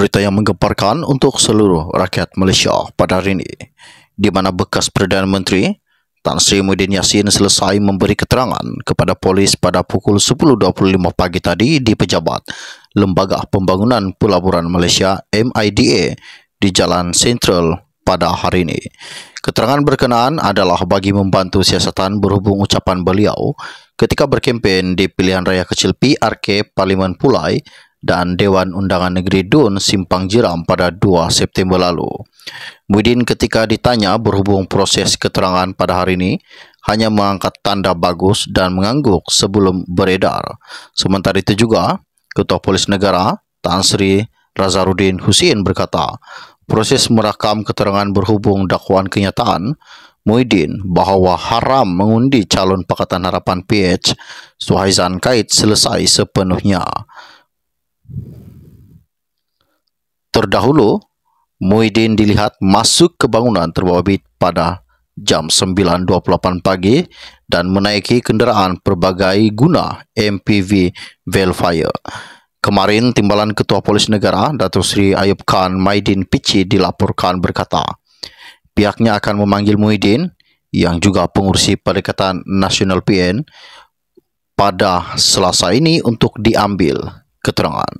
berita yang menggemparkan untuk seluruh rakyat Malaysia pada hari ini di mana bekas Perdana Menteri Tan Sri Muhyiddin Yassin selesai memberi keterangan kepada polis pada pukul 10.25 pagi tadi di Pejabat Lembaga Pembangunan Pelaburan Malaysia MIDA di Jalan Sentral pada hari ini. Keterangan berkenaan adalah bagi membantu siasatan berhubung ucapan beliau ketika berkempen di pilihan raya kecil PRK Parlimen Pulai dan Dewan Undangan Negeri Dun Simpang Jiram pada 2 September lalu. Muhyiddin ketika ditanya berhubung proses keterangan pada hari ini, hanya mengangkat tanda bagus dan mengangguk sebelum beredar. Sementara itu juga, Ketua Polis Negara Tan Sri Razarudin Hussein berkata, proses merakam keterangan berhubung dakwaan kenyataan Muhyiddin bahawa haram mengundi calon Pakatan Harapan PH Suhaizan Kait selesai sepenuhnya. Terdahulu, Muhyiddin dilihat masuk ke bangunan terbabit pada jam 9.28 pagi dan menaiki kenderaan berbagai guna MPV Velfire. Kemarin, Timbalan Ketua Polis Negara, Datuk Seri Ayub Khan Maidin Pici dilaporkan berkata, pihaknya akan memanggil Muhyiddin, yang juga pengurusi Perikatan Nasional PN, pada selasa ini untuk diambil keterangan.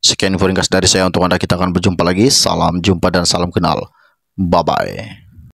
Sekian ringkas dari saya untuk Anda. Kita akan berjumpa lagi. Salam jumpa dan salam kenal. Bye-bye.